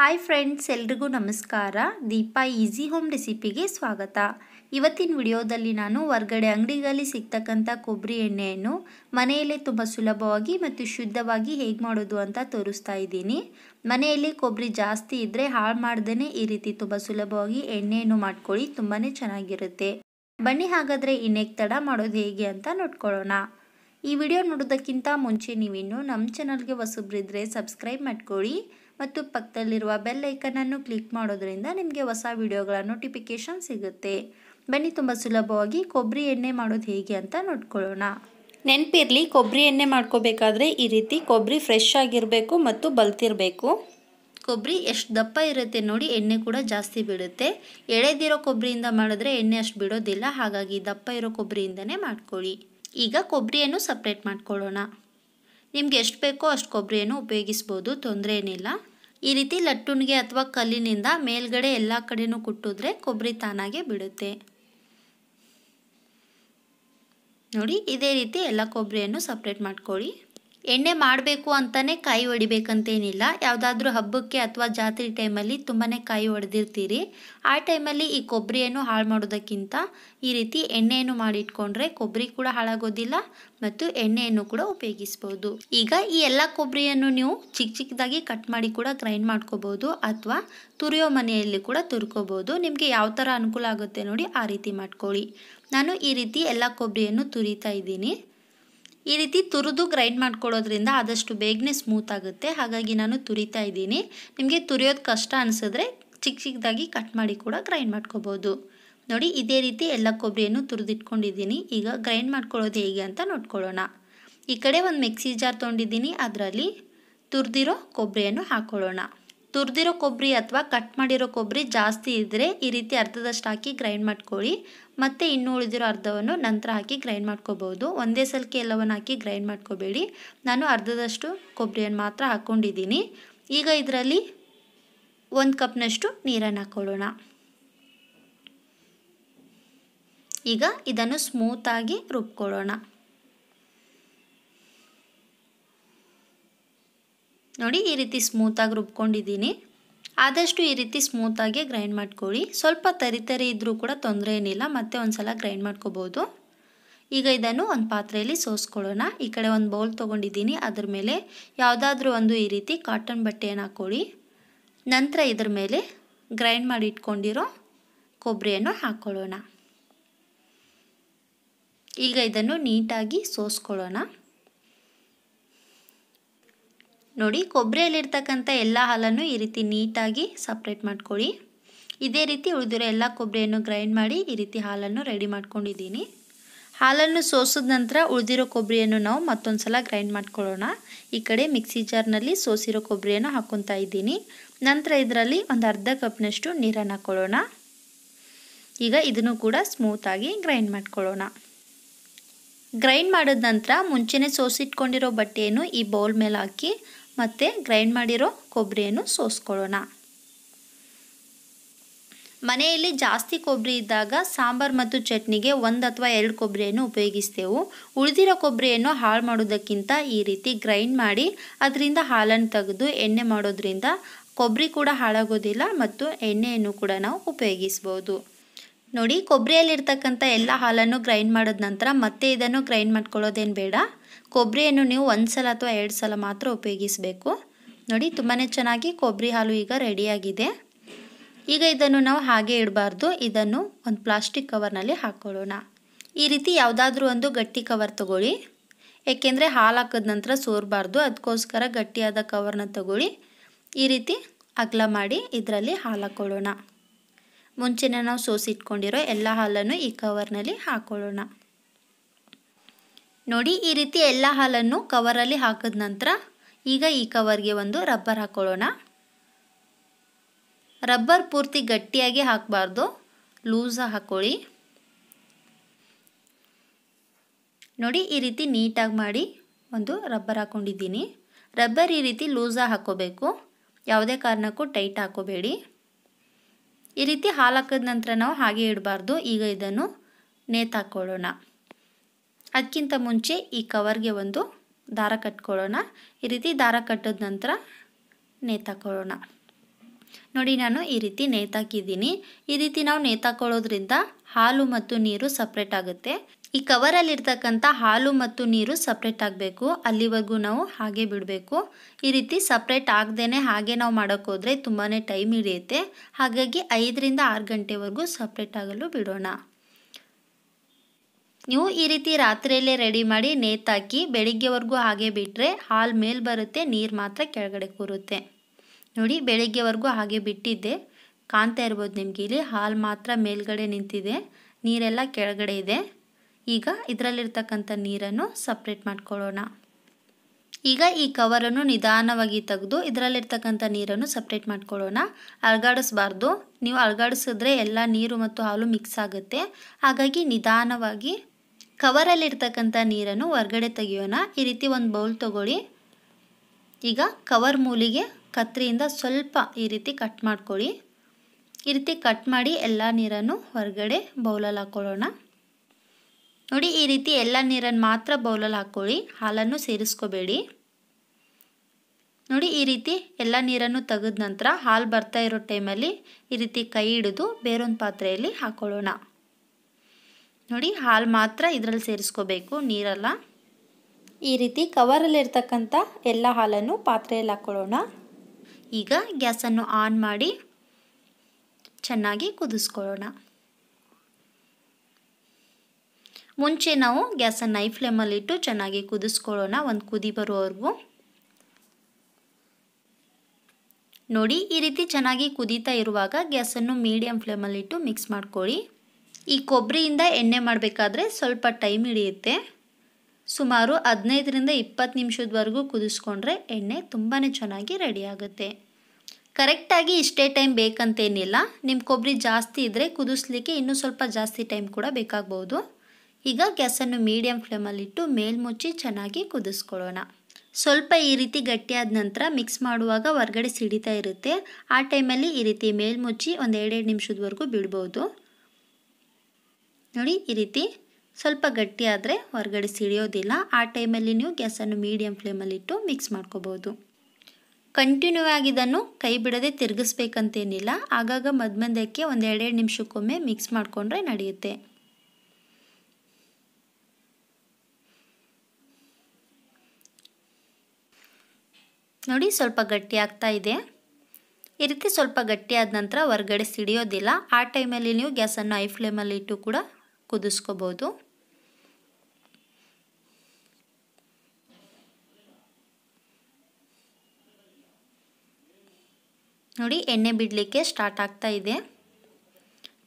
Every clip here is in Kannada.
ಹಾಯ್ ಫ್ರೆಂಡ್ಸ್ ಎಲ್ರಿಗೂ ನಮಸ್ಕಾರ ದೀಪಾ ಈಸಿ ಹೋಮ್ ರೆಸಿಪಿಗೆ ಸ್ವಾಗತ ಇವತ್ತಿನ ವಿಡಿಯೋದಲ್ಲಿ ನಾನು ಹೊರ್ಗಡೆ ಅಂಗಡಿಗಳಲ್ಲಿ ಸಿಗ್ತಕ್ಕಂಥ ಕೊಬ್ಬರಿ ಎಣ್ಣೆಯನ್ನು ಮನೆಯಲ್ಲೇ ತುಂಬ ಸುಲಭವಾಗಿ ಮತ್ತು ಶುದ್ಧವಾಗಿ ಹೇಗೆ ಮಾಡೋದು ಅಂತ ತೋರಿಸ್ತಾ ಇದ್ದೀನಿ ಮನೆಯಲ್ಲಿ ಕೊಬ್ಬರಿ ಜಾಸ್ತಿ ಇದ್ದರೆ ಹಾಳು ಮಾಡ್ದೇ ಈ ರೀತಿ ತುಂಬ ಸುಲಭವಾಗಿ ಎಣ್ಣೆಯನ್ನು ಮಾಡ್ಕೊಳ್ಳಿ ತುಂಬಾ ಚೆನ್ನಾಗಿರುತ್ತೆ ಬನ್ನಿ ಹಾಗಾದರೆ ಇನ್ನೆಕ್ ತಡ ಮಾಡೋದು ಹೇಗೆ ಅಂತ ನೋಡ್ಕೊಳ್ಳೋಣ ಈ ವಿಡಿಯೋ ನೋಡೋದಕ್ಕಿಂತ ಮುಂಚೆ ನೀವಿನ್ನು ನಮ್ಮ ಚಾನಲ್ಗೆ ಹೊಸಬ್ರಿದ್ರೆ ಸಬ್ಸ್ಕ್ರೈಬ್ ಮಾಡ್ಕೊಳ್ಳಿ ಮತ್ತು ಪಕ್ಕದಲ್ಲಿರುವ ಬೆಲ್ ಐಕನನ್ನು ಕ್ಲಿಕ್ ಮಾಡೋದ್ರಿಂದ ನಿಮಗೆ ಹೊಸ ವಿಡಿಯೋಗಳ ನೋಟಿಫಿಕೇಷನ್ ಸಿಗುತ್ತೆ ಬನ್ನಿ ತುಂಬ ಸುಲಭವಾಗಿ ಕೊಬ್ಬರಿ ಎಣ್ಣೆ ಮಾಡೋದು ಹೇಗೆ ಅಂತ ನೋಡ್ಕೊಳ್ಳೋಣ ನೆನಪಿರಲಿ ಕೊಬ್ಬರಿ ಎಣ್ಣೆ ಮಾಡ್ಕೋಬೇಕಾದ್ರೆ ಈ ರೀತಿ ಕೊಬ್ಬರಿ ಫ್ರೆಶ್ ಆಗಿರಬೇಕು ಮತ್ತು ಬಲ್ತಿರಬೇಕು ಕೊಬ್ಬರಿ ಎಷ್ಟು ದಪ್ಪ ಇರುತ್ತೆ ನೋಡಿ ಎಣ್ಣೆ ಕೂಡ ಜಾಸ್ತಿ ಬಿಡುತ್ತೆ ಎಳೆದಿರೋ ಕೊಬ್ಬರಿಯಿಂದ ಮಾಡಿದ್ರೆ ಎಣ್ಣೆ ಅಷ್ಟು ಬಿಡೋದಿಲ್ಲ ಹಾಗಾಗಿ ದಪ್ಪ ಇರೋ ಕೊಬ್ಬರಿಯಿಂದನೇ ಮಾಡ್ಕೊಳ್ಳಿ ಈಗ ಕೊಬ್ಬರಿಯನ್ನು ಸಪ್ರೇಟ್ ಮಾಡ್ಕೊಳ್ಳೋಣ ನಿಮ್ಗೆ ಎಷ್ಟು ಬೇಕೋ ಅಷ್ಟು ಕೊಬ್ಬರಿಯನ್ನು ಉಪಯೋಗಿಸ್ಬೋದು ತೊಂದರೆ ಏನಿಲ್ಲ ಈ ರೀತಿ ಲಟ್ಟುಣಿಗೆ ಅಥವಾ ಕಲ್ಲಿನಿಂದ ಮೇಲ್ಗಡೆ ಎಲ್ಲ ಕಡೆಯೂ ಕುಟ್ಟಿದ್ರೆ ಕೊಬ್ಬರಿ ತಾನಾಗೆ ಬಿಡುತ್ತೆ ನೋಡಿ ಇದೇ ರೀತಿ ಎಲ್ಲ ಕೊಬ್ಬರಿಯನ್ನು ಸಪ್ರೇಟ್ ಮಾಡ್ಕೊಳ್ಳಿ ಎಣ್ಣೆ ಮಾಡಬೇಕು ಅಂತಲೇ ಕಾಯಿ ಹೊಡಿಬೇಕಂತೇನಿಲ್ಲ ಯಾವುದಾದ್ರೂ ಹಬ್ಬಕ್ಕೆ ಅಥವಾ ಜಾತ್ರೆ ಟೈಮಲ್ಲಿ ತುಂಬಾ ಕಾಯಿ ಹೊಡೆದಿರ್ತೀರಿ ಆ ಟೈಮಲ್ಲಿ ಈ ಕೊಬ್ಬರಿಯನ್ನು ಹಾಳು ಮಾಡೋದಕ್ಕಿಂತ ಈ ರೀತಿ ಎಣ್ಣೆಯನ್ನು ಮಾಡಿಟ್ಕೊಂಡ್ರೆ ಕೊಬ್ಬರಿ ಕೂಡ ಹಾಳಾಗೋದಿಲ್ಲ ಮತ್ತು ಎಣ್ಣೆಯನ್ನು ಕೂಡ ಉಪಯೋಗಿಸ್ಬೋದು ಈಗ ಈ ಎಲ್ಲ ಕೊಬ್ಬರಿಯನ್ನು ನೀವು ಚಿಕ್ಕ ಚಿಕ್ಕದಾಗಿ ಕಟ್ ಮಾಡಿ ಕೂಡ ಗ್ರೈಂಡ್ ಮಾಡ್ಕೋಬೋದು ಅಥವಾ ತುರಿಯೋ ಮನೆಯಲ್ಲಿ ಕೂಡ ತುರ್ಕೋಬೋದು ನಿಮಗೆ ಯಾವ ಥರ ಅನುಕೂಲ ಆಗುತ್ತೆ ನೋಡಿ ಆ ರೀತಿ ಮಾಡ್ಕೊಳ್ಳಿ ನಾನು ಈ ರೀತಿ ಎಲ್ಲ ಕೊಬ್ಬರಿಯನ್ನು ತುರಿತಾ ಇದ್ದೀನಿ ಈ ರೀತಿ ತುರಿದು ಗ್ರೈಂಡ್ ಮಾಡ್ಕೊಳ್ಳೋದ್ರಿಂದ ಆದಷ್ಟು ಬೇಗನೆ ಸ್ಮೂತ್ ಆಗುತ್ತೆ ಹಾಗಾಗಿ ನಾನು ತುರಿತಾ ಇದ್ದೀನಿ ನಿಮಗೆ ತುರಿಯೋದು ಕಷ್ಟ ಅನಿಸಿದ್ರೆ ಚಿಕ್ಕ ಚಿಕ್ಕದಾಗಿ ಕಟ್ ಮಾಡಿ ಕೂಡ ಗ್ರೈಂಡ್ ಮಾಡ್ಕೋಬೋದು ನೋಡಿ ಇದೇ ರೀತಿ ಎಲ್ಲ ಕೊಬ್ಬರಿಯನ್ನು ತುರಿದಿಟ್ಕೊಂಡಿದ್ದೀನಿ ಈಗ ಗ್ರೈಂಡ್ ಮಾಡ್ಕೊಳ್ಳೋದು ಹೇಗೆ ಅಂತ ನೋಡ್ಕೊಳ್ಳೋಣ ಈ ಕಡೆ ಒಂದು ಮಿಕ್ಸಿ ಜಾರ್ ತೊಗೊಂಡಿದ್ದೀನಿ ಅದರಲ್ಲಿ ತುರಿದಿರೋ ಕೊಬ್ಬರಿಯನ್ನು ಹಾಕ್ಕೊಳ್ಳೋಣ ತುರಿದಿರೋ ಕೊಬ್ಬರಿ ಅಥವಾ ಕಟ್ ಮಾಡಿರೋ ಕೊಬ್ಬರಿ ಜಾಸ್ತಿ ಇದ್ದರೆ ಈ ರೀತಿ ಅರ್ಧದಷ್ಟು ಹಾಕಿ ಗ್ರೈಂಡ್ ಮಾಡ್ಕೊಳ್ಳಿ ಮತ್ತು ಇನ್ನು ಉಳಿದಿರೋ ಅರ್ಧವನ್ನು ನಂತರ ಹಾಕಿ ಗ್ರೈಂಡ್ ಮಾಡ್ಕೋಬೋದು ಒಂದೇ ಸಲಕ್ಕೆ ಎಲ್ಲವನ್ನು ಹಾಕಿ ಗ್ರೈಂಡ್ ಮಾಡ್ಕೋಬೇಡಿ ನಾನು ಅರ್ಧದಷ್ಟು ಕೊಬ್ಬರಿಯನ್ನು ಮಾತ್ರ ಹಾಕ್ಕೊಂಡಿದ್ದೀನಿ ಈಗ ಇದರಲ್ಲಿ ಒಂದು ಕಪ್ನಷ್ಟು ನೀರನ್ನು ಹಾಕ್ಕೊಳ್ಳೋಣ ಈಗ ಇದನ್ನು ಸ್ಮೂತಾಗಿ ರುಬ್ಕೊಳ್ಳೋಣ ನೋಡಿ ಈ ರೀತಿ ಸ್ಮೂತಾಗಿ ರುಬ್ಕೊಂಡಿದ್ದೀನಿ ಆದಷ್ಟು ಈ ರೀತಿ ಸ್ಮೂತಾಗೆ ಗ್ರೈಂಡ್ ಮಾಡ್ಕೊಳ್ಳಿ ಸ್ವಲ್ಪ ತರಿತರಿ ಇದ್ದರೂ ಕೂಡ ತೊಂದರೆ ಏನಿಲ್ಲ ಮತ್ತೆ ಒಂದು ಸಲ ಗ್ರೈಂಡ್ ಮಾಡ್ಕೋಬೋದು ಈಗ ಇದನ್ನು ಒಂದು ಪಾತ್ರೆಯಲ್ಲಿ ಸೋಸ್ಕೊಳ್ಳೋಣ ಈ ಕಡೆ ಒಂದು ಬೌಲ್ ತೊಗೊಂಡಿದ್ದೀನಿ ಅದ್ರ ಮೇಲೆ ಯಾವುದಾದ್ರೂ ಒಂದು ಈ ರೀತಿ ಕಾಟನ್ ಬಟ್ಟೆಯನ್ನು ಹಾಕ್ಕೊಳ್ಳಿ ನಂತರ ಇದ್ರ ಮೇಲೆ ಗ್ರೈಂಡ್ ಮಾಡಿ ಇಟ್ಕೊಂಡಿರೋ ಕೊಬ್ಬರಿಯನ್ನು ಹಾಕ್ಕೊಳ್ಳೋಣ ಈಗ ಇದನ್ನು ನೀಟಾಗಿ ಸೋಸ್ಕೊಳ್ಳೋಣ ನೋಡಿ ಕೊಬ್ಬರಿಯಲ್ಲಿರ್ತಕ್ಕಂಥ ಎಲ್ಲ ಹಾಲನ್ನು ಈ ರೀತಿ ನೀಟಾಗಿ ಸಪ್ರೇಟ್ ಮಾಡ್ಕೊಳ್ಳಿ ಇದೇ ರೀತಿ ಉಳಿದಿರೋ ಎಲ್ಲ ಕೊಬ್ಬರಿಯನ್ನು ಗ್ರೈಂಡ್ ಮಾಡಿ ಈ ರೀತಿ ಹಾಲನ್ನು ರೆಡಿ ಮಾಡ್ಕೊಂಡಿದ್ದೀನಿ ಹಾಲನ್ನು ಸೋಸಿದ ನಂತರ ಉಳಿದಿರೋ ಕೊಬ್ಬರಿಯನ್ನು ನಾವು ಮತ್ತೊಂದು ಸಲ ಗ್ರೈಂಡ್ ಮಾಡ್ಕೊಳ್ಳೋಣ ಈ ಕಡೆ ಮಿಕ್ಸಿ ಜಾರ್ನಲ್ಲಿ ಸೋಸಿರೋ ಕೊಬ್ಬರಿಯನ್ನು ಹಾಕ್ಕೊತಾ ಇದ್ದೀನಿ ನಂತರ ಇದರಲ್ಲಿ ಒಂದು ಅರ್ಧ ಕಪ್ನಷ್ಟು ನೀರನ್ನು ಹಾಕ್ಕೊಳ್ಳೋಣ ಈಗ ಇದನ್ನು ಕೂಡ ಸ್ಮೂತಾಗಿ ಗ್ರೈಂಡ್ ಮಾಡ್ಕೊಳ್ಳೋಣ ಗ್ರೈಂಡ್ ಮಾಡಿದ ನಂತರ ಮುಂಚೆನೇ ಸೋಸಿಟ್ಕೊಂಡಿರೋ ಬಟ್ಟೆಯನ್ನು ಈ ಬೌಲ್ ಮೇಲೆ ಹಾಕಿ ಮತ್ತು ಗ್ರೈಂಡ್ ಮಾಡಿರೋ ಕೊಬ್ಬರಿಯನ್ನು ಸೋಸ್ಕೊಳ್ಳೋಣ ಮನೆಯಲ್ಲಿ ಜಾಸ್ತಿ ಕೊಬ್ಬರಿ ಇದ್ದಾಗ ಸಾಂಬಾರು ಮತ್ತು ಚಟ್ನಿಗೆ ಒಂದು ಅಥವಾ ಎರಡು ಕೊಬ್ಬರಿಯನ್ನು ಉಪಯೋಗಿಸ್ತೇವೆ ಉಳಿದಿರೋ ಕೊಬ್ಬರಿಯನ್ನು ಹಾಳು ಮಾಡೋದಕ್ಕಿಂತ ಈ ರೀತಿ ಗ್ರೈಂಡ್ ಮಾಡಿ ಅದರಿಂದ ಹಾಲನ್ನು ತೆಗೆದು ಎಣ್ಣೆ ಮಾಡೋದ್ರಿಂದ ಕೊಬ್ಬರಿ ಕೂಡ ಹಾಳಾಗೋದಿಲ್ಲ ಮತ್ತು ಎಣ್ಣೆಯನ್ನು ಕೂಡ ನಾವು ಉಪಯೋಗಿಸ್ಬೋದು ನೋಡಿ ಕೊಬ್ಬರಿಯಲ್ಲಿರ್ತಕ್ಕಂಥ ಎಲ್ಲ ಹಾಲನ್ನು ಗ್ರೈಂಡ್ ಮಾಡಿದ ನಂತರ ಮತ್ತೆ ಇದನ್ನು ಗ್ರೈಂಡ್ ಮಾಡ್ಕೊಳ್ಳೋದೇನು ಬೇಡ ಕೊಬ್ಬರಿಯನ್ನು ನೀವು ಒಂದು ಸಲ ಅಥವಾ ಎರಡು ಸಲ ಮಾತ್ರ ಉಪಯೋಗಿಸಬೇಕು ನೋಡಿ ತುಂಬಾ ಚೆನ್ನಾಗಿ ಕೊಬ್ಬರಿ ಹಾಲು ಈಗ ರೆಡಿಯಾಗಿದೆ ಈಗ ಇದನ್ನು ನಾವು ಹಾಗೆ ಇಡಬಾರ್ದು ಇದನ್ನು ಒಂದು ಪ್ಲಾಸ್ಟಿಕ್ ಕವರ್ನಲ್ಲಿ ಹಾಕ್ಕೊಳ್ಳೋಣ ಈ ರೀತಿ ಯಾವುದಾದ್ರೂ ಒಂದು ಗಟ್ಟಿ ಕವರ್ ತಗೊಳ್ಳಿ ಏಕೆಂದರೆ ಹಾಲು ಹಾಕಿದ ನಂತರ ಸೋರಬಾರ್ದು ಅದಕ್ಕೋಸ್ಕರ ಗಟ್ಟಿಯಾದ ಕವರ್ನ ತಗೊಳ್ಳಿ ಈ ರೀತಿ ಅಗಲ ಮಾಡಿ ಇದರಲ್ಲಿ ಹಾಲು ಹಾಕ್ಕೊಳ್ಳೋಣ ಮುಂಚೆನೇ ನಾವು ಸೋಸಿಟ್ಕೊಂಡಿರೋ ಎಲ್ಲ ಹಾಲನ್ನು ಈ ಕವರ್ನಲ್ಲಿ ಹಾಕೊಳ್ಳೋಣ ನೋಡಿ ಈ ರೀತಿ ಎಲ್ಲ ಹಾಲನ್ನು ಕವರಲ್ಲಿ ಹಾಕಿದ ನಂತರ ಈಗ ಈ ಕವರ್ಗೆ ಒಂದು ರಬ್ಬರ್ ಹಾಕೊಳ್ಳೋಣ ರಬ್ಬರ್ ಪೂರ್ತಿ ಗಟ್ಟಿಯಾಗಿ ಹಾಕಬಾರ್ದು ಲೂಸ್ ಹಾಕೊಳ್ಳಿ ನೋಡಿ ಈ ರೀತಿ ನೀಟಾಗಿ ಮಾಡಿ ಒಂದು ರಬ್ಬರ್ ಹಾಕ್ಕೊಂಡಿದ್ದೀನಿ ರಬ್ಬರ್ ಈ ರೀತಿ ಲೂಸಾಗಿ ಹಾಕೋಬೇಕು ಯಾವುದೇ ಕಾರಣಕ್ಕೂ ಟೈಟ್ ಹಾಕೋಬೇಡಿ ಈ ರೀತಿ ಹಾಲು ನಂತರ ನಾವು ಹಾಗೆ ಇಡಬಾರ್ದು ಈಗ ಇದನ್ನು ನೇತಾಕೊಳ್ಳೋಣ ಅದಕ್ಕಿಂತ ಮುಂಚೆ ಈ ಕವರ್ಗೆ ಒಂದು ದಾರ ಕಟ್ಕೊಳ್ಳೋಣ ಈ ರೀತಿ ದಾರ ಕಟ್ಟಿದ ನಂತರ ನೇತಾಕೊಳ್ಳೋಣ ನೋಡಿ ನಾನು ಈ ರೀತಿ ನೇತಾಕಿದ್ದೀನಿ ಈ ರೀತಿ ನಾವು ನೇತಾಕೊಳ್ಳೋದ್ರಿಂದ ಹಾಲು ಮತ್ತು ನೀರು ಸಪ್ರೇಟ್ ಆಗುತ್ತೆ ಈ ಕವರಲ್ಲಿರ್ತಕ್ಕಂಥ ಹಾಲು ಮತ್ತು ನೀರು ಸಪ್ರೇಟ್ ಆಗಬೇಕು ಅಲ್ಲಿವರೆಗೂ ನಾವು ಹಾಗೆ ಬಿಡಬೇಕು ಈ ರೀತಿ ಸಪ್ರೇಟ್ ಆಗದೇ ಹಾಗೆ ನಾವು ಮಾಡೋಕ್ಕೋದ್ರೆ ತುಂಬಾ ಟೈಮ್ ಹಿಡಿಯುತ್ತೆ ಹಾಗಾಗಿ ಐದರಿಂದ ಆರು ಗಂಟೆವರೆಗೂ ಸಪ್ರೇಟ್ ಆಗಲು ಬಿಡೋಣ ನೀವು ಈ ರೀತಿ ರಾತ್ರಿಯಲ್ಲೇ ರೆಡಿ ಮಾಡಿ ನೇತಾಕಿ ಬೆಳಿಗ್ಗೆವರೆಗೂ ಹಾಗೆ ಬಿಟ್ಟರೆ ಹಾಲು ಮೇಲೆ ಬರುತ್ತೆ ನೀರು ಮಾತ್ರ ಕೆಳಗಡೆ ಕೂರುತ್ತೆ ನೋಡಿ ಬೆಳಿಗ್ಗೆವರೆಗೂ ಹಾಗೆ ಬಿಟ್ಟಿದ್ದೆ ಕಾಣ್ತಾ ಇರ್ಬೋದು ನಿಮಗೆ ಇಲ್ಲಿ ಹಾಲು ಮಾತ್ರ ಮೇಲ್ಗಡೆ ನಿಂತಿದೆ ನೀರೆಲ್ಲ ಕೆಳಗಡೆ ಇದೆ ಈಗ ಇದರಲ್ಲಿರ್ತಕ್ಕಂಥ ನೀರನ್ನು ಸಪ್ರೇಟ್ ಮಾಡ್ಕೊಳ್ಳೋಣ ಈಗ ಈ ಕವರನ್ನು ನಿಧಾನವಾಗಿ ತೆಗೆದು ಇದರಲ್ಲಿರ್ತಕ್ಕಂಥ ನೀರನ್ನು ಸಪ್ರೇಟ್ ಮಾಡ್ಕೊಳ್ಳೋಣ ಅಳಗಾಡಿಸ್ಬಾರ್ದು ನೀವು ಅಳಗಾಡಿಸಿದ್ರೆ ಎಲ್ಲ ನೀರು ಮತ್ತು ಹಾಲು ಮಿಕ್ಸ್ ಆಗುತ್ತೆ ಹಾಗಾಗಿ ನಿಧಾನವಾಗಿ ಕವರಲ್ಲಿರ್ತಕ್ಕಂಥ ನೀರನ್ನು ಹೊರಗಡೆ ತೆಗೆಯೋಣ ಈ ರೀತಿ ಒಂದು ಬೌಲ್ ತೊಗೊಳ್ಳಿ ಈಗ ಕವರ್ ಮೂಲಿಗೆ ಕತ್ರಿಯಿಂದ ಸ್ವಲ್ಪ ಈ ರೀತಿ ಕಟ್ ಮಾಡ್ಕೊಳ್ಳಿ ಈ ರೀತಿ ಕಟ್ ಮಾಡಿ ಎಲ್ಲ ನೀರನ್ನು ಹೊರಗಡೆ ಬೌಲಲ್ಲಿ ಹಾಕ್ಕೊಳ್ಳೋಣ ನೋಡಿ ಈ ರೀತಿ ಎಲ್ಲ ನೀರನ್ನು ಮಾತ್ರ ಬೌಲಲ್ಲಿ ಹಾಕ್ಕೊಳ್ಳಿ ಹಾಲನ್ನು ಸೇರಿಸ್ಕೋಬೇಡಿ ನೋಡಿ ಈ ರೀತಿ ಎಲ್ಲ ನೀರನ್ನು ತೆಗೆದ ನಂತರ ಹಾಲು ಬರ್ತಾ ಇರೋ ಟೈಮಲ್ಲಿ ಈ ರೀತಿ ಕೈ ಹಿಡಿದು ಬೇರೊಂದು ಪಾತ್ರೆಯಲ್ಲಿ ಹಾಕೊಳ್ಳೋಣ ನೋಡಿ ಹಾಲು ಮಾತ್ರ ಇದರಲ್ಲಿ ಸೇರಿಸ್ಕೋಬೇಕು ನೀರೆಲ್ಲ ಈ ರೀತಿ ಕವರಲ್ಲಿರ್ತಕ್ಕಂಥ ಎಲ್ಲ ಹಾಲನ್ನು ಪಾತ್ರೆಯಲ್ಲಿ ಹಾಕ್ಕೊಳ್ಳೋಣ ಈಗ ಗ್ಯಾಸನ್ನು ಆನ್ ಮಾಡಿ ಚೆನ್ನಾಗಿ ಕುದಿಸ್ಕೊಳ್ಳೋಣ ಮುಂಚೆ ನಾವು ಗ್ಯಾಸನ್ನು ಐ ಫ್ಲೇಮಲ್ಲಿಟ್ಟು ಚೆನ್ನಾಗಿ ಕುದಿಸ್ಕೊಳ್ಳೋಣ ಒಂದು ಕುದಿ ಬರುವವರೆಗೂ ನೋಡಿ ಈ ರೀತಿ ಚೆನ್ನಾಗಿ ಕುದೀತಾ ಇರುವಾಗ ಗ್ಯಾಸನ್ನು ಮೀಡಿಯಮ್ ಫ್ಲೇಮಲ್ಲಿಟ್ಟು ಮಿಕ್ಸ್ ಮಾಡ್ಕೊಳ್ಳಿ ಈ ಕೊಬ್ಬರಿಯಿಂದ ಎಣ್ಣೆ ಮಾಡಬೇಕಾದ್ರೆ ಸ್ವಲ್ಪ ಟೈಮ್ ಹಿಡಿಯುತ್ತೆ ಸುಮಾರು ಹದಿನೈದರಿಂದ ಇಪ್ಪತ್ತು ನಿಮಿಷದವರೆಗೂ ಕುದಿಸ್ಕೊಂಡ್ರೆ ಎಣ್ಣೆ ತುಂಬಾ ಚೆನ್ನಾಗಿ ರೆಡಿ ಆಗುತ್ತೆ ಕರೆಕ್ಟಾಗಿ ಇಷ್ಟೇ ಟೈಮ್ ಬೇಕಂತೇನಿಲ್ಲ ನಿಮ್ಮ ಕೊಬ್ಬರಿ ಜಾಸ್ತಿ ಇದ್ದರೆ ಕುದಿಸ್ಲಿಕ್ಕೆ ಇನ್ನೂ ಸ್ವಲ್ಪ ಜಾಸ್ತಿ ಟೈಮ್ ಕೂಡ ಬೇಕಾಗ್ಬೋದು ಈಗ ಗ್ಯಾಸನ್ನು ಮೀಡಿಯಂ ಫ್ಲೇಮಲ್ಲಿಟ್ಟು ಮೇಲ್ಮುಚ್ಚಿ ಚೆನ್ನಾಗಿ ಕುದಿಸ್ಕೊಳ್ಳೋಣ ಸ್ವಲ್ಪ ಈ ರೀತಿ ಗಟ್ಟಿಯಾದ ನಂತರ ಮಿಕ್ಸ್ ಮಾಡುವಾಗ ಹೊರಗಡೆ ಸಿಡಿತಾ ಇರುತ್ತೆ ಆ ಟೈಮಲ್ಲಿ ಈ ರೀತಿ ಮೇಲ್ಮುಚ್ಚಿ ಒಂದು ಎರಡೆರಡು ನಿಮಿಷದವರೆಗೂ ಬಿಡ್ಬೋದು ನೋಡಿ ಈ ರೀತಿ ಸ್ವಲ್ಪ ಗಟ್ಟಿಯಾದರೆ ಹೊರಗಡೆ ಸಿಡಿಯೋದಿಲ್ಲ ಆ ಟೈಮಲ್ಲಿ ನೀವು ಗ್ಯಾಸನ್ನು ಮೀಡಿಯಂ ಫ್ಲೇಮಲ್ಲಿಟ್ಟು ಮಿಕ್ಸ್ ಮಾಡ್ಕೋಬೋದು ಕಂಟಿನ್ಯೂ ಆಗಿದನ್ನು ಕೈ ಬಿಡದೆ ತಿರುಗಿಸ್ಬೇಕಂತೇನಿಲ್ಲ ಆಗಾಗ ಮಧ್ಯ ಒಂದೆರಡು ನಿಮಿಷಕ್ಕೊಮ್ಮೆ ಮಿಕ್ಸ್ ಮಾಡಿಕೊಂಡ್ರೆ ನಡೆಯುತ್ತೆ ನೋಡಿ ಸ್ವಲ್ಪ ಗಟ್ಟಿಯಾಗ್ತಾ ಇದೆ ಈ ರೀತಿ ಸ್ವಲ್ಪ ಗಟ್ಟಿಯಾದ ನಂತರ ಹೊರಗಡೆ ಸಿಡಿಯೋದಿಲ್ಲ ಆ ಟೈಮಲ್ಲಿ ನೀವು ಗ್ಯಾಸನ್ನು ಐ ಫ್ಲೇಮಲ್ಲಿ ಇಟ್ಟು ಕೂಡ ಕುದಿಸ್ಕೋಬೋದು ನೋಡಿ ಎಣ್ಣೆ ಬಿಡಲಿಕ್ಕೆ ಸ್ಟಾರ್ಟ್ ಆಗ್ತಾ ಇದೆ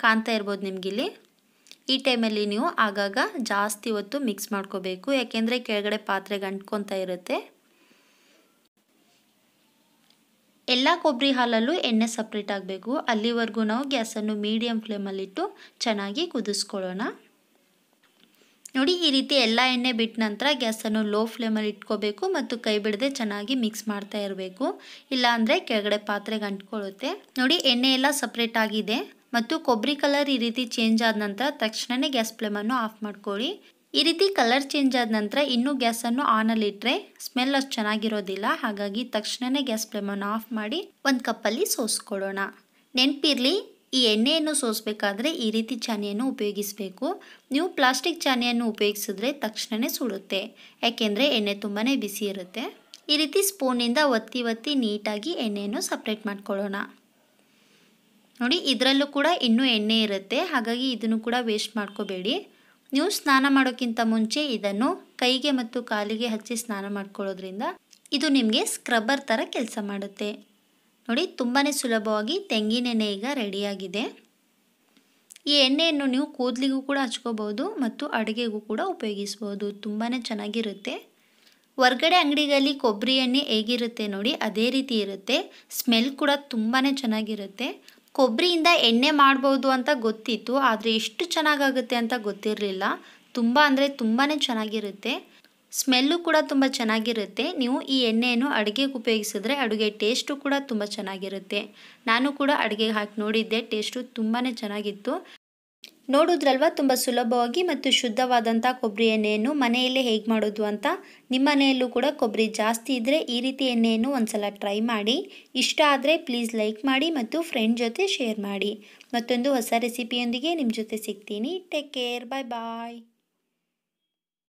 ಕಾಣ್ತಾ ಇರ್ಬೋದು ನಿಮಗಿಲ್ಲಿ ಈ ಟೈಮಲ್ಲಿ ನೀವು ಆಗಾಗ ಜಾಸ್ತಿ ಹೊತ್ತು ಮಿಕ್ಸ್ ಮಾಡ್ಕೋಬೇಕು ಯಾಕೆಂದರೆ ಕೆಳಗಡೆ ಪಾತ್ರೆಗೆ ಅಂಟ್ಕೊತಾ ಇರುತ್ತೆ ಎಲ್ಲ ಕೊಬ್ಬರಿ ಹಾಲಲ್ಲೂ ಎಣ್ಣೆ ಸಪ್ರೇಟ್ ಆಗಬೇಕು ಅಲ್ಲಿವರೆಗೂ ನಾವು ಗ್ಯಾಸನ್ನು ಮೀಡಿಯಮ್ ಫ್ಲೇಮಲ್ಲಿಟ್ಟು ಚೆನ್ನಾಗಿ ಕುದಿಸ್ಕೊಳ್ಳೋಣ ನೋಡಿ ಈ ರೀತಿ ಎಲ್ಲ ಎಣ್ಣೆ ಬಿಟ್ಟ ನಂತರ ಗ್ಯಾಸನ್ನು ಲೋ ಫ್ಲೇಮಲ್ಲಿ ಇಟ್ಕೋಬೇಕು ಮತ್ತು ಕೈ ಬಿಡದೆ ಚೆನ್ನಾಗಿ ಮಿಕ್ಸ್ ಮಾಡ್ತಾ ಇರಬೇಕು ಇಲ್ಲಾಂದರೆ ಕೆಳಗಡೆ ಪಾತ್ರೆಗೆ ಅಂಟ್ಕೊಳ್ಳುತ್ತೆ ನೋಡಿ ಎಣ್ಣೆ ಎಲ್ಲ ಸಪ್ರೇಟ್ ಆಗಿದೆ ಮತ್ತು ಕೊಬ್ಬರಿ ಕಲರ್ ಈ ರೀತಿ ಚೇಂಜ್ ಆದ ನಂತರ ತಕ್ಷಣವೇ ಗ್ಯಾಸ್ ಫ್ಲೇಮನ್ನು ಆಫ್ ಮಾಡ್ಕೊಳ್ಳಿ ಈ ರೀತಿ ಕಲರ್ ಚೇಂಜ್ ಆದ ನಂತರ ಇನ್ನೂ ಗ್ಯಾಸನ್ನು ಆನಲ್ಲಿ ಇಟ್ಟರೆ ಸ್ಮೆಲ್ ಅಷ್ಟು ಚೆನ್ನಾಗಿರೋದಿಲ್ಲ ಹಾಗಾಗಿ ತಕ್ಷಣವೇ ಗ್ಯಾಸ್ ಫ್ಲೇಮನ್ನು ಆಫ್ ಮಾಡಿ ಒಂದು ಕಪ್ಪಲ್ಲಿ ಸೋಸ್ಕೊಡೋಣ ನೆನಪಿರಲಿ ಈ ಎಣ್ಣೆಯನ್ನು ಸೋಸಬೇಕಾದ್ರೆ ಈ ರೀತಿ ಚಾನೆಯನ್ನು ಉಪಯೋಗಿಸಬೇಕು ನೀವು ಪ್ಲಾಸ್ಟಿಕ್ ಚಾನೆಯನ್ನು ಉಪಯೋಗಿಸಿದ್ರೆ ತಕ್ಷಣವೇ ಸುಡುತ್ತೆ ಯಾಕೆಂದರೆ ಎಣ್ಣೆ ತುಂಬಾ ಬಿಸಿ ಇರುತ್ತೆ ಈ ರೀತಿ ಸ್ಪೂನಿಂದ ಒತ್ತಿ ಒತ್ತಿ ನೀಟಾಗಿ ಎಣ್ಣೆಯನ್ನು ಸಪ್ರೇಟ್ ಮಾಡ್ಕೊಳ್ಳೋಣ ನೋಡಿ ಇದರಲ್ಲೂ ಕೂಡ ಇನ್ನೂ ಎಣ್ಣೆ ಇರುತ್ತೆ ಹಾಗಾಗಿ ಇದನ್ನು ಕೂಡ ವೇಸ್ಟ್ ಮಾಡ್ಕೋಬೇಡಿ ನೀವು ಸ್ನಾನ ಮಾಡೋಕ್ಕಿಂತ ಮುಂಚೆ ಇದನ್ನು ಕೈಗೆ ಮತ್ತು ಕಾಲಿಗೆ ಹಚ್ಚಿ ಸ್ನಾನ ಮಾಡ್ಕೊಳ್ಳೋದ್ರಿಂದ ಇದು ನಿಮಗೆ ಸ್ಕ್ರಬ್ಬರ್ ಥರ ಕೆಲಸ ಮಾಡುತ್ತೆ ನೋಡಿ ತುಂಬಾ ಸುಲಭವಾಗಿ ತೆಂಗಿನೆಣ್ಣೆ ಈಗ ರೆಡಿಯಾಗಿದೆ ಈ ಎಣ್ಣೆಯನ್ನು ನೀವು ಕೂದಲಿಗೂ ಕೂಡ ಹಚ್ಕೋಬೋದು ಮತ್ತು ಅಡುಗೆಗೂ ಕೂಡ ಉಪಯೋಗಿಸ್ಬೋದು ತುಂಬಾ ಚೆನ್ನಾಗಿರುತ್ತೆ ಹೊರ್ಗಡೆ ಅಂಗಡಿಗಳಲ್ಲಿ ಕೊಬ್ಬರಿ ಎಣ್ಣೆ ಹೇಗಿರುತ್ತೆ ನೋಡಿ ಅದೇ ರೀತಿ ಇರುತ್ತೆ ಸ್ಮೆಲ್ ಕೂಡ ತುಂಬಾ ಚೆನ್ನಾಗಿರುತ್ತೆ ಕೊಬ್ಬರಿಯಿಂದ ಎಣ್ಣೆ ಮಾಡ್ಬೋದು ಅಂತ ಗೊತ್ತಿತ್ತು ಆದರೆ ಎಷ್ಟು ಚೆನ್ನಾಗಾಗುತ್ತೆ ಅಂತ ಗೊತ್ತಿರಲಿಲ್ಲ ತುಂಬ ಅಂದರೆ ತುಂಬಾ ಚೆನ್ನಾಗಿರುತ್ತೆ ಸ್ಮೆಲ್ಲು ಕೂಡ ತುಂಬ ಚೆನ್ನಾಗಿರುತ್ತೆ ನೀವು ಈ ಎಣ್ಣೆಯನ್ನು ಅಡುಗೆಗೆ ಉಪಯೋಗಿಸಿದ್ರೆ ಅಡುಗೆ ಟೇಸ್ಟು ಕೂಡ ತುಂಬ ಚೆನ್ನಾಗಿರುತ್ತೆ ನಾನು ಕೂಡ ಅಡುಗೆಗೆ ಹಾಕಿ ನೋಡಿದ್ದೆ ಟೇಸ್ಟು ತುಂಬಾ ಚೆನ್ನಾಗಿತ್ತು ನೋಡಿದ್ರಲ್ವ ತುಂಬ ಸುಲಭವಾಗಿ ಮತ್ತು ಶುದ್ಧವಾದಂಥ ಕೊಬ್ಬರಿ ಎಣ್ಣೆಯನ್ನು ಮನೆಯಲ್ಲೇ ಹೇಗೆ ಮಾಡೋದು ಅಂತ ನಿಮ್ಮ ಮನೆಯಲ್ಲೂ ಕೂಡ ಕೊಬ್ಬರಿ ಜಾಸ್ತಿ ಇದ್ದರೆ ಈ ರೀತಿ ಎಣ್ಣೆಯನ್ನು ಒಂದ್ಸಲ ಟ್ರೈ ಮಾಡಿ ಇಷ್ಟ ಆದರೆ ಪ್ಲೀಸ್ ಲೈಕ್ ಮಾಡಿ ಮತ್ತು ಫ್ರೆಂಡ್ ಜೊತೆ ಶೇರ್ ಮಾಡಿ ಮತ್ತೊಂದು ಹೊಸ ರೆಸಿಪಿಯೊಂದಿಗೆ ನಿಮ್ಮ ಜೊತೆ ಸಿಗ್ತೀನಿ ಟೇಕ್ ಕೇರ್ ಬಾಯ್ ಬಾಯ್